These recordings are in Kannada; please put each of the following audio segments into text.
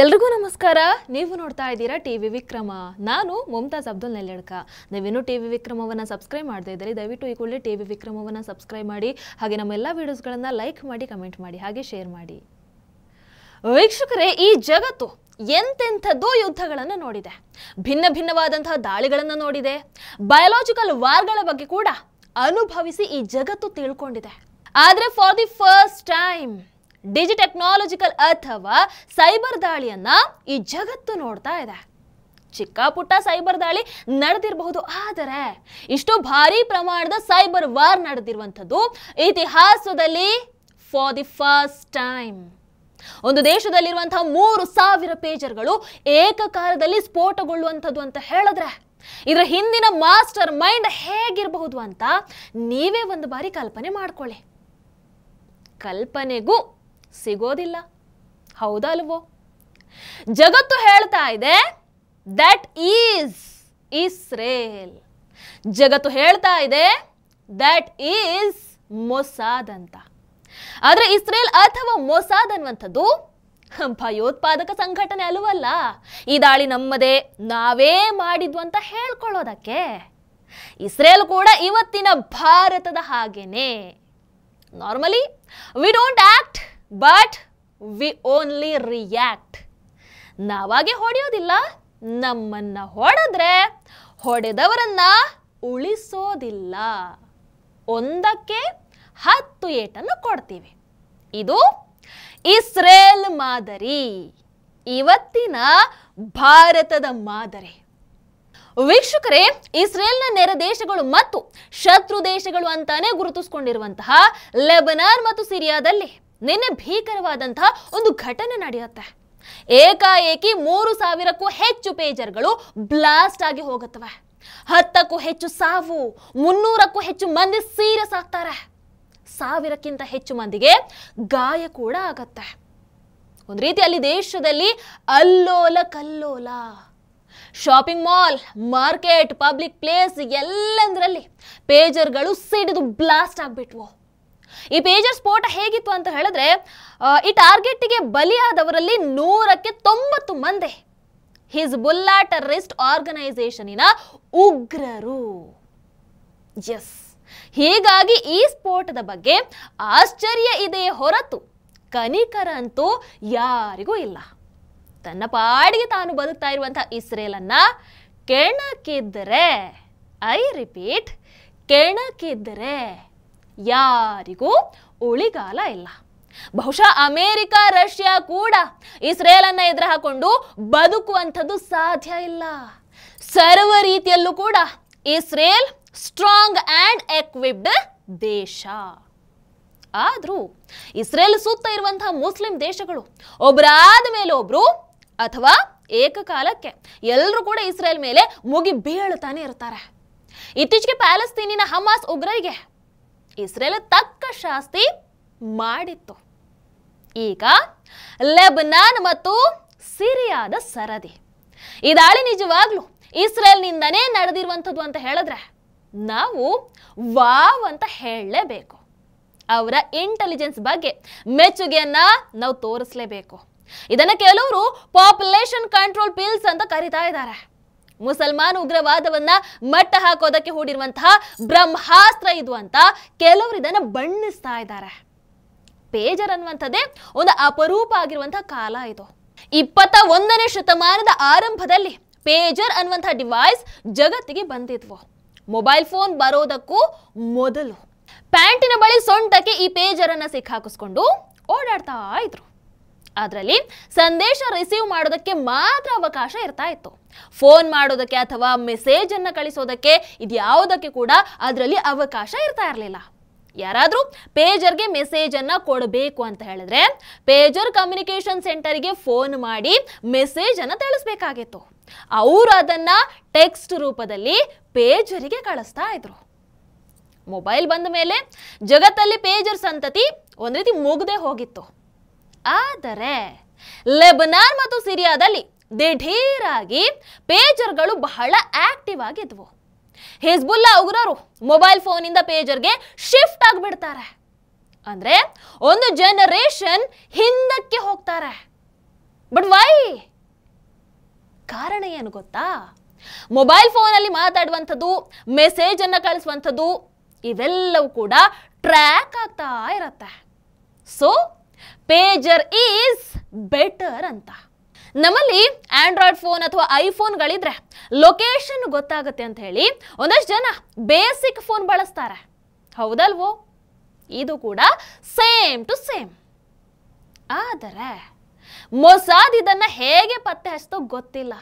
ಎಲ್ರಿಗೂ ನಮಸ್ಕಾರ ನೀವು ನೋಡ್ತಾ ಇದ್ದೀರಾ ಟಿ ವಿ ವಿಕ್ರಮ ನಾನು ಮುಮ್ತಾಜ್ ಅಬ್ದುಲ್ ನೆಲ್ಲಡ್ಕ ನೀವೇನು ಟಿ ವಿ ವಿಕ್ರಮವನ್ನು ಸಬ್ಸ್ಕ್ರೈಬ್ ಮಾಡ್ತಾ ಇದ್ದರೆ ದಯವಿಟ್ಟು ಈ ಕೂಡಲೇ ಟಿ ವಿ ವಿಕ್ರಮವನ್ನು ಸಬ್ಸ್ಕ್ರೈಬ್ ಮಾಡಿ ಹಾಗೆ ನಮ್ಮ ಎಲ್ಲ ವೀಡಿಯೋಸ್ಗಳನ್ನು ಲೈಕ್ ಮಾಡಿ ಕಮೆಂಟ್ ಮಾಡಿ ಹಾಗೆ ಶೇರ್ ಮಾಡಿ ವೀಕ್ಷಕರೇ ಈ ಜಗತ್ತು ಎಂತೆಂಥದ್ದೋ ಯುದ್ಧಗಳನ್ನು ನೋಡಿದೆ ಭಿನ್ನ ಭಿನ್ನವಾದಂತಹ ದಾಳಿಗಳನ್ನು ನೋಡಿದೆ ಬಯೋಲಾಜಿಕಲ್ ವಾರ್ಗಳ ಬಗ್ಗೆ ಕೂಡ ಅನುಭವಿಸಿ ಈ ಜಗತ್ತು ತಿಳ್ಕೊಂಡಿದೆ ಆದರೆ ಫಾರ್ ದಿ ಫಸ್ಟ್ ಟೈಮ್ ಡಿಜಿಟೆಕ್ನಾಲಜಿಕಲ್ ಅಥವಾ ಸೈಬರ್ ದಾಳಿಯನ್ನ ಈ ಜಗತ್ತು ನೋಡ್ತಾ ಇದೆ ಚಿಕ್ಕ ಪುಟ್ಟ ಸೈಬರ್ ದಾಳಿ ನಡೆದಿರಬಹುದು ಆದರೆ ಇಷ್ಟು ಭಾರಿ ಪ್ರಮಾಣದ ಸೈಬರ್ ವಾರ್ ನಡೆದಿರುವಂಥದ್ದು ಇತಿಹಾಸದಲ್ಲಿ ಫಾರ್ ದಿ ಫಸ್ಟ್ ಟೈಮ್ ಒಂದು ದೇಶದಲ್ಲಿರುವಂತಹ ಮೂರು ಸಾವಿರ ಪೇಜರ್ಗಳು ಏಕಕಾಲದಲ್ಲಿ ಸ್ಫೋಟಗೊಳ್ಳುವಂಥದ್ದು ಅಂತ ಹೇಳಿದ್ರೆ ಇದರ ಹಿಂದಿನ ಮಾಸ್ಟರ್ ಮೈಂಡ್ ಹೇಗಿರಬಹುದು ಅಂತ ನೀವೇ ಒಂದು ಬಾರಿ ಕಲ್ಪನೆ ಮಾಡ್ಕೊಳ್ಳಿ ಕಲ್ಪನೆಗೂ ಸಿಗೋದಿಲ್ಲ ಹೌದಲ್ವೋ ಜಗತ್ತು ಹೇಳ್ತಾ ಇದೆ ದಟ್ ಈಸ್ ಇಸ್ರೇಲ್ ಜಗತ್ತು ಹೇಳ್ತಾ ಇದೆ ದಟ್ ಈಸ್ ಮೊಸಾದ್ ಅಂತ ಆದರೆ ಇಸ್ರೇಲ್ ಅಥವಾ ಮೊಸಾದ್ ಅನ್ನುವಂಥದ್ದು ಭಯೋತ್ಪಾದಕ ಸಂಘಟನೆ ಅಲ್ವಲ್ಲ ಈ ದಾಳಿ ನಮ್ಮದೇ ನಾವೇ ಮಾಡಿದ್ವು ಅಂತ ಹೇಳ್ಕೊಳ್ಳೋದಕ್ಕೆ ಇಸ್ರೇಲ್ ಕೂಡ ಇವತ್ತಿನ ಭಾರತದ ಹಾಗೇನೆ normally we don't act but we only react ನಾವಾಗೆ ಹೊಡೆಯೋದಿಲ್ಲ ನಮ್ಮನ್ನ ಹೊಡೆದ್ರೆ ಹೊಡೆದವರನ್ನ ಉಳಿಸೋದಿಲ್ಲ ಒಂದಕ್ಕೆ ಹತ್ತು ಏಟನ್ನು ಕೊಡ್ತೀವಿ ಇದು ಇಸ್ರೇಲ್ ಮಾದರಿ ಇವತ್ತಿನ ಭಾರತದ ಮಾದರಿ ವೀಕ್ಷಕರೇ ಇಸ್ರೇಲ್ನ ನೆರೆ ದೇಶಗಳು ಮತ್ತು ಶತ್ರು ದೇಶಗಳು ಅಂತಾನೆ ಗುರುತಿಸಿಕೊಂಡಿರುವಂತಹ ಲೆಬನಾನ್ ಮತ್ತು ಸಿರಿಯಾದಲ್ಲಿ ನಿನ್ನೆ ಭೀಕರವಾದಂತಹ ಒಂದು ಘಟನೆ ನಡೆಯುತ್ತೆ ಏಕಾಏಕಿ ಮೂರು ಸಾವಿರಕ್ಕೂ ಹೆಚ್ಚು ಪೇಜರ್ಗಳು ಬ್ಲಾಸ್ಟ್ ಆಗಿ ಹೋಗುತ್ತವೆ ಹತ್ತಕ್ಕೂ ಹೆಚ್ಚು ಸಾವು ಮುನ್ನೂರಕ್ಕೂ ಹೆಚ್ಚು ಮಂದಿ ಸೀರಿಯಸ್ ಆಗ್ತಾರೆ ಸಾವಿರಕ್ಕಿಂತ ಹೆಚ್ಚು ಮಂದಿಗೆ ಗಾಯ ಕೂಡ ಆಗತ್ತೆ ಒಂದು ರೀತಿಯಲ್ಲಿ ದೇಶದಲ್ಲಿ ಅಲ್ಲೋಲ ಕಲ್ಲೋಲ shopping mall market public place ಎಲ್ಲಂದ್ರಲ್ಲಿ ಪೇಜರ್ಗಳು ಸಿಡಿದು ಬ್ಲಾಸ್ಟ್ ಆಗ್ಬಿಟ್ವು ಈ ಪೇಜರ್ ಸ್ಫೋಟ ಹೇಗಿತ್ತು ಅಂತ ಹೇಳಿದ್ರೆ ಈ ಟಾರ್ಗೆಟ್ಗೆ ಬಲಿಯಾದವರಲ್ಲಿ ನೂರಕ್ಕೆ ತೊಂಬತ್ತು ಮಂದಿ ಬುಲ್ಲಾ ಟೆರರಿಸ್ಟ್ ಆರ್ಗನೈಸೇಷನಿನ ಉಗ್ರರು ಎಸ್ ಹೀಗಾಗಿ ಈ ಸ್ಫೋಟದ ಬಗ್ಗೆ ಆಶ್ಚರ್ಯ ಇದೆಯೇ ಹೊರತು ಕನಿಕರ ಅಂತೂ ಯಾರಿಗೂ ಇಲ್ಲ ತನ್ನ ಪಾಡಿಗೆ ತಾನು ಬದುಕ್ತಾ ಇರುವಂತಹ ಇಸ್ರೇಲನ್ನ ಕೆಣಕಿದ್ರೆ ಐ ರಿಪೀಟ್ ಕೆಣಕಿದ್ರೆ ಯಾರಿಗೂ ಉಳಿಗಾಲ ಇಲ್ಲ ಬಹುಶಃ ಅಮೇರಿಕ ರಷ್ಯಾ ಕೂಡ ಇಸ್ರೇಲನ್ನ ಎದುರು ಹಾಕೊಂಡು ಬದುಕುವಂಥದ್ದು ಸಾಧ್ಯ ಇಲ್ಲ ಸರ್ವ ರೀತಿಯಲ್ಲೂ ಕೂಡ ಇಸ್ರೇಲ್ ಸ್ಟ್ರಾಂಗ್ ಆ್ಯಂಡ್ ಎಕ್ವಿಪ್ಡ್ ದೇಶ ಆದ್ರೂ ಇಸ್ರೇಲ್ ಸುತ್ತ ಇರುವಂತಹ ಮುಸ್ಲಿಂ ದೇಶಗಳು ಒಬ್ಬರಾದ ಮೇಲೆ ಒಬ್ರು ಅಥವಾ ಏಕಕಾಲಕ್ಕೆ ಎಲ್ಲರೂ ಕೂಡ ಇಸ್ರೇಲ್ ಮೇಲೆ ಮುಗಿ ಬೀಳ್ತಾನೆ ಇರ್ತಾರೆ ಇತ್ತೀಚೆಗೆ ಪ್ಯಾಲೆಸ್ತೀನಿನ ಹಮಾಸ್ ಉಗ್ರರಿಗೆ ಇಸ್ರೇಲ್ ತಕ್ಕ ಶಾಸ್ತಿ ಮಾಡಿತ್ತು ಈಗ ಲೆಬ್ನಾನ್ ಮತ್ತು ಸಿರಿಯಾದ ಸರದಿ ಈ ದಾಳಿ ನಿಜವಾಗ್ಲು ಇಸ್ರೇಲ್ನಿಂದನೇ ನಡೆದಿರುವಂಥದ್ದು ಅಂತ ಹೇಳಿದ್ರೆ ನಾವು ವಾವ್ ಅಂತ ಹೇಳಲೇಬೇಕು ಅವರ ಇಂಟೆಲಿಜೆನ್ಸ್ ಬಗ್ಗೆ ಮೆಚ್ಚುಗೆಯನ್ನ ನಾವು ತೋರಿಸಲೇಬೇಕು ಇದನ್ನ ಕೆಲವರು ಪಾಪ್ಯುಲೇಷನ್ ಕಂಟ್ರೋಲ್ ಪಿಲ್ಸ್ ಅಂತ ಕರಿತಾ ಇದ್ದಾರೆ ಮುಸಲ್ಮಾನ್ ಉಗ್ರವಾದವನ್ನ ಮಟ್ಟ ಹಾಕೋದಕ್ಕೆ ಹೂಡಿರುವಂತಹ ಬ್ರಹ್ಮಾಸ್ತ್ರ ಇದು ಅಂತ ಕೆಲವರು ಇದನ್ನ ಬಣ್ಣಿಸ್ತಾ ಇದ್ದಾರೆ ಪೇಜರ್ ಅನ್ನುವಂಥದ್ದೇ ಒಂದು ಅಪರೂಪ ಆಗಿರುವಂತಹ ಕಾಲ ಇದು ಇಪ್ಪತ್ತ ಒಂದನೇ ಶತಮಾನದ ಆರಂಭದಲ್ಲಿ ಪೇಜರ್ ಅನ್ನುವಂತಹ ಡಿವೈಸ್ ಜಗತ್ತಿಗೆ ಬಂದಿದ್ವು ಮೊಬೈಲ್ ಫೋನ್ ಬರೋದಕ್ಕೂ ಮೊದಲು ಪ್ಯಾಂಟಿನ ಬಳಿ ಸೊಂಟಕ್ಕೆ ಈ ಪೇಜರ್ ಅನ್ನ ಸಿಕ್ಕಾಕಿಸ್ಕೊಂಡು ಓಡಾಡ್ತಾ ಇದ್ರು ಅದರಲ್ಲಿ ಸಂದೇಶ ರಿಸೀವ್ ಮಾಡೋದಕ್ಕೆ ಮಾತ್ರ ಅವಕಾಶ ಇರ್ತಾ ಇತ್ತು ಫೋನ್ ಮಾಡೋದಕ್ಕೆ ಅಥವಾ ಮೆಸೇಜ್ ಅನ್ನ ಕಳಿಸೋದಕ್ಕೆ ಇದ್ಯಾವುದಕ್ಕೆ ಕೂಡ ಅದರಲ್ಲಿ ಅವಕಾಶ ಇರ್ತಾ ಇರಲಿಲ್ಲ ಯಾರಾದರೂ ಪೇಜರ್ಗೆ ಅನ್ನ ಕೊಡಬೇಕು ಅಂತ ಹೇಳಿದ್ರೆ ಪೇಜರ್ ಕಮ್ಯುನಿಕೇಶನ್ ಸೆಂಟರ್ಗೆ ಫೋನ್ ಮಾಡಿ ಮೆಸೇಜ್ ಅನ್ನ ತಿಳಿಸ್ಬೇಕಾಗಿತ್ತು ಅವರು ಅದನ್ನ ಟೆಕ್ಸ್ಟ್ ರೂಪದಲ್ಲಿ ಪೇಜರಿಗೆ ಕಳಿಸ್ತಾ ಇದ್ರು ಮೊಬೈಲ್ ಬಂದ ಮೇಲೆ ಜಗತ್ತಲ್ಲಿ ಪೇಜರ್ ಸಂತತಿ ಒಂದು ರೀತಿ ಮುಗ್ದೇ ಹೋಗಿತ್ತು ಆದರೆ ಲೆಬನಾನ್ ಮತ್ತು ಸಿರಿಯಾದಲ್ಲಿ ದಿಢೀರಾಗಿ ಪೇಜರ್ಗಳು ಬಹಳ ಆಕ್ಟಿವ್ ಆಗಿದ್ವು ಹಿಜ್ಬುಲ್ಲಾ ಉಗ್ರರು ಮೊಬೈಲ್ ಫೋನಿಂದ ಪೇಜರ್ಗೆ ಶಿಫ್ಟ್ ಆಗಿಬಿಡ್ತಾರೆ ಅಂದ್ರೆ ಒಂದು ಜನರೇಷನ್ ಹಿಂದಕ್ಕೆ ಹೋಗ್ತಾರೆ ಬಟ್ ವೈ ಕಾರಣ ಏನು ಗೊತ್ತಾ ಮೊಬೈಲ್ ಫೋನಲ್ಲಿ ಮಾತಾಡುವಂಥದ್ದು ಮೆಸೇಜನ್ನು ಕಳಿಸುವಂಥದ್ದು ಇವೆಲ್ಲವೂ ಕೂಡ ಟ್ರ್ಯಾಕ್ ಆಗ್ತಾ ಇರತ್ತೆ ಸೊ ಪೇಜರ್ ಈಸ್ ಬೆಟರ್ ಅಂತ ನಮ್ಮಲ್ಲಿ ಆಂಡ್ರಾಯ್ಡ್ ಫೋನ್ ಅಥವಾ ಐಫೋನ್ಗಳಿದ್ರೆ ಲೊಕೇಶನ್ ಗೊತ್ತಾಗುತ್ತೆ ಅಂತ ಹೇಳಿ ಒಂದಷ್ಟು ಜನ ಬೇಸಿಕ್ ಫೋನ್ ಬಳಸ್ತಾರೆ ಹೌದಲ್ವೋ ಇದು ಕೂಡ ಸೇಮ್ ಟು ಸೇಮ್ ಆದರೆ ಮೊಸಾದ್ ಇದನ್ನ ಹೇಗೆ ಪತ್ತೆ ಹಚ್ತೋ ಗೊತ್ತಿಲ್ಲ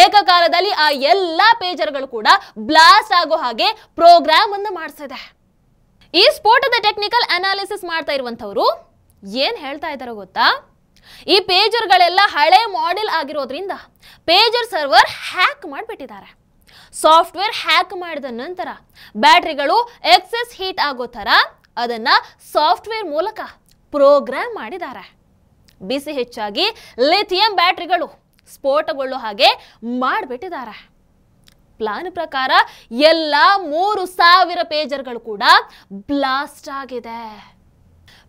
ಏಕಕಾಲದಲ್ಲಿ ಆ ಎಲ್ಲ ಪೇಜರ್ಗಳು ಕೂಡ ಬ್ಲಾಸ್ಟ್ ಆಗೋ ಹಾಗೆ ಪ್ರೋಗ್ರಾಮ್ ಅನ್ನು ಮಾಡಿಸಿದೆ ಈ ಸ್ಫೋಟದ ಟೆಕ್ನಿಕಲ್ ಅನಾಲಿಸಿಸ್ ಮಾಡ್ತಾ ಇರುವಂಥವ್ರು ಏನು ಹೇಳ್ತಾ ಇದ್ದಾರೋ ಗೊತ್ತಾ ಈ ಪೇಜರ್ಗಳೆಲ್ಲ ಹಳೆ ಮಾಡೆಲ್ ಆಗಿರೋದ್ರಿಂದ ಪೇಜರ್ ಸರ್ವರ್ ಹ್ಯಾಕ್ ಮಾಡಿಬಿಟ್ಟಿದ್ದಾರೆ ಸಾಫ್ಟ್ವೇರ್ ಹ್ಯಾಕ್ ಮಾಡಿದ ನಂತರ ಬ್ಯಾಟ್ರಿಗಳು ಎಕ್ಸೆಸ್ ಹೀಟ್ ಆಗೋ ಥರ ಅದನ್ನು ಸಾಫ್ಟ್ವೇರ್ ಮೂಲಕ ಪ್ರೋಗ್ರಾಮ್ ಮಾಡಿದ್ದಾರೆ ಬಿಸಿ ಹೆಚ್ಚಾಗಿ ಲಿಥಿಯಂ ಬ್ಯಾಟ್ರಿಗಳು ಸ್ಫೋಟಗೊಳ್ಳೋ ಹಾಗೆ ಮಾಡಿಬಿಟ್ಟಿದ್ದಾರೆ ಪ್ಲಾನ್ ಪ್ರಕಾರ ಎಲ್ಲ ಮೂರು ಸಾವಿರ ಪೇಜರ್ಗಳು ಕೂಡ ಬ್ಲಾಸ್ಟ್ ಆಗಿದೆ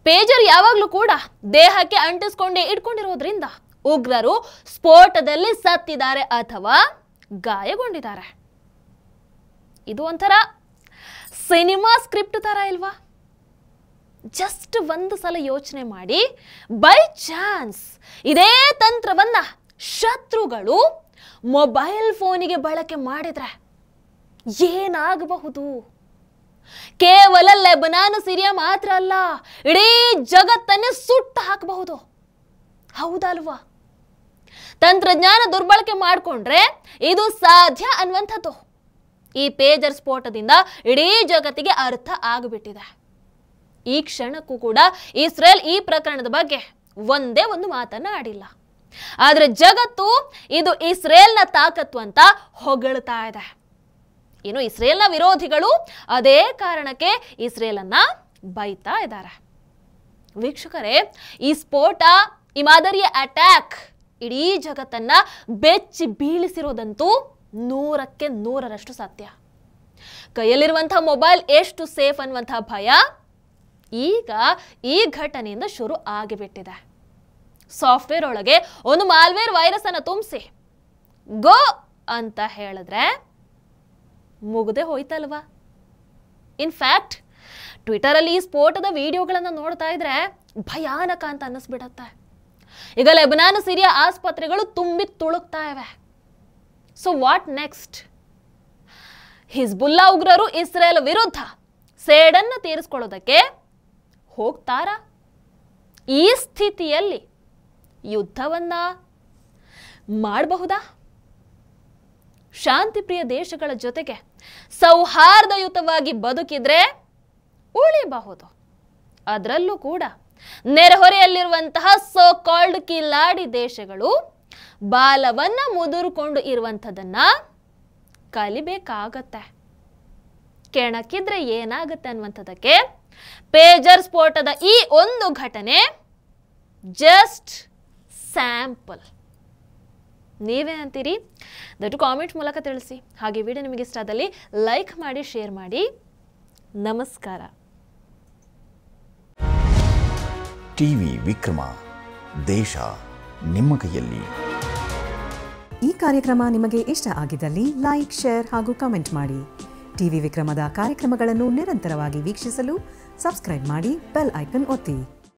ಪೇಜರ್ ಯಾವಾಗಲೂ ಕೂಡ ದೇಹಕ್ಕೆ ಅಂಟಿಸ್ಕೊಂಡೇ ಇಟ್ಕೊಂಡಿರೋದ್ರಿಂದ ಉಗ್ರರು ಸ್ಫೋಟದಲ್ಲಿ ಸತ್ತಿದ್ದಾರೆ ಅಥವಾ ಗಾಯಗೊಂಡಿದ್ದಾರೆ ಇದು ಒಂಥರ ಸಿನಿಮಾ ಸ್ಕ್ರಿಪ್ಟ್ ತರ ಇಲ್ವಾ ಜಸ್ಟ್ ಒಂದು ಸಲ ಯೋಚನೆ ಮಾಡಿ ಬೈ ಚಾನ್ಸ್ ಇದೇ ತಂತ್ರವನ್ನ ಶತ್ರುಗಳು ಮೊಬೈಲ್ ಫೋನಿಗೆ ಬಳಕೆ ಮಾಡಿದರೆ ಏನಾಗಬಹುದು ಕೇವಲ ಲೆಬನಾನ್ ಸಿರಿಯಾ ಮಾತ್ರ ಅಲ್ಲ ಇಡೀ ಜಗತ್ತನ್ನೇ ಸುಟ್ಟು ಹಾಕಬಹುದು ಹೌದಲ್ವಾ ತಂತ್ರಜ್ಞಾನ ದುರ್ಬಳಕೆ ಮಾಡಿಕೊಂಡ್ರೆ ಇದು ಸಾಧ್ಯ ಅನ್ನುವಂಥದ್ದು ಈ ಪೇಜರ್ ಸ್ಫೋಟದಿಂದ ಇಡೀ ಜಗತ್ತಿಗೆ ಅರ್ಥ ಆಗಿಬಿಟ್ಟಿದೆ ಈ ಕ್ಷಣಕ್ಕೂ ಕೂಡ ಇಸ್ರೇಲ್ ಈ ಪ್ರಕರಣದ ಬಗ್ಗೆ ಒಂದೇ ಒಂದು ಮಾತನ್ನ ಆಡಿಲ್ಲ ಆದರೆ ಜಗತ್ತು ಇದು ಇಸ್ರೇಲ್ನ ತಾಕತ್ವ ಅಂತ ಹೊಗಳ್ತಾ ಇದೆ ಏನು ಇಸ್ರೇಲ್ನ ವಿರೋಧಿಗಳು ಅದೇ ಕಾರಣಕ್ಕೆ ಇಸ್ರೇಲನ್ನ ಬೈತಾ ಇದ್ದಾರೆ ವೀಕ್ಷಕರೇ ಈ ಸ್ಫೋಟ ಈ ಮಾದರಿಯ ಅಟ್ಯಾಕ್ ಇಡೀ ಜಗತ್ತನ್ನ ಬೆಚ್ಚಿ ಬೀಳಿಸಿರೋದಂತೂ ನೂರಕ್ಕೆ ನೂರರಷ್ಟು ಸತ್ಯ ಕೈಯಲ್ಲಿರುವಂತಹ ಮೊಬೈಲ್ ಎಷ್ಟು ಸೇಫ್ ಅನ್ನುವಂತಹ ಭಯ ಈಗ ಈ ಘಟನೆಯಿಂದ ಶುರು ಆಗಿಬಿಟ್ಟಿದೆ ಸಾಫ್ಟ್ವೇರ್ ಒಳಗೆ ಒಂದು ಮಾಲ್ವೇರ್ ವೈರಸ್ ಅನ್ನು ತುಂಬಿಸಿ ಗೋ ಅಂತ ಹೇಳಿದ್ರೆ ಮುಗದೆ ಹೋಯ್ತಲ್ವಾ ಇನ್ಫ್ಯಾಕ್ಟ್ ಟ್ವಿಟರಲ್ಲಿ ಈ ಸ್ಫೋಟದ ವಿಡಿಯೋಗಳನ್ನು ನೋಡ್ತಾ ಇದ್ರೆ ಭಯಾನಕ ಅಂತ ಅನ್ನಿಸ್ಬಿಡತ್ತೆ ಈಗ ಲೆಬನಾನ್ ಸಿರಿಯಾ ಆಸ್ಪತ್ರೆಗಳು ತುಂಬಿ ತುಳುಕ್ತಾ ಇವೆ ಸೊ ವಾಟ್ ನೆಕ್ಸ್ಟ್ ಹಿಜ್ಬುಲ್ಲಾ ಉಗ್ರರು ಇಸ್ರೇಲ್ ವಿರುದ್ಧ ಸೇಡನ್ನು ತೀರಿಸ್ಕೊಳ್ಳೋದಕ್ಕೆ ಹೋಗ್ತಾರ ಈ ಸ್ಥಿತಿಯಲ್ಲಿ ಯುದ್ಧವನ್ನ ಮಾಡಬಹುದಾ ಶಾಂತಿಪ್ರಿಯ ದೇಶಗಳ ಜೊತೆಗೆ ಸೌಹಾರ್ದಯುತವಾಗಿ ಬದುಕಿದ್ರೆ ಉಳಿಬಹುದು ಅದರಲ್ಲೂ ಕೂಡ ನೆರೆಹೊರೆಯಲ್ಲಿರುವಂತಹ ಸೋ ಕಾಲ್ಡ್ ಕಿಲಾಡಿ ದೇಶಗಳು ಬಾಲವನ್ನ ಮುದುರುಕೊಂಡು ಇರುವಂಥದನ್ನ ಕಲಿಬೇಕಾಗತ್ತೆ ಕೆಣಕಿದ್ರೆ ಏನಾಗುತ್ತೆ ಅನ್ನುವಂಥದ್ದಕ್ಕೆ ಪೇಜರ್ ಸ್ಫೋಟದ ಈ ಒಂದು ಘಟನೆ ಜಸ್ಟ್ ಸ್ಯಾಂಪಲ್ ನೀವೇ ಅಂತೀರಿ ದಯವಿಟ್ಟು ಕಾಮೆಂಟ್ ಮೂಲಕ ತಿಳಿಸಿ ಹಾಗೆ ವಿಡಿಯೋ ನಿಮಗೆ ಇಷ್ಟ ಆದಲ್ಲಿ ಲೈಕ್ ಮಾಡಿ ಶೇರ್ ಮಾಡಿ ನಮಸ್ಕಾರ ಟಿವಿ ವಿಕ್ರಮ ದೇಶ ನಿಮ್ಮ ಕೈಯಲ್ಲಿ ಈ ಕಾರ್ಯಕ್ರಮ ನಿಮಗೆ ಇಷ್ಟ ಆಗಿದ್ದಲ್ಲಿ ಲೈಕ್ ಶೇರ್ ಹಾಗೂ ಕಮೆಂಟ್ ಮಾಡಿ ಟಿವಿ ವಿಕ್ರಮದ ಕಾರ್ಯಕ್ರಮಗಳನ್ನು ನಿರಂತರವಾಗಿ ವೀಕ್ಷಿಸಲು ಸಬ್ಸ್ಕ್ರೈಬ್ ಮಾಡಿ ಬೆಲ್ ಐಕನ್ ಒತ್ತಿ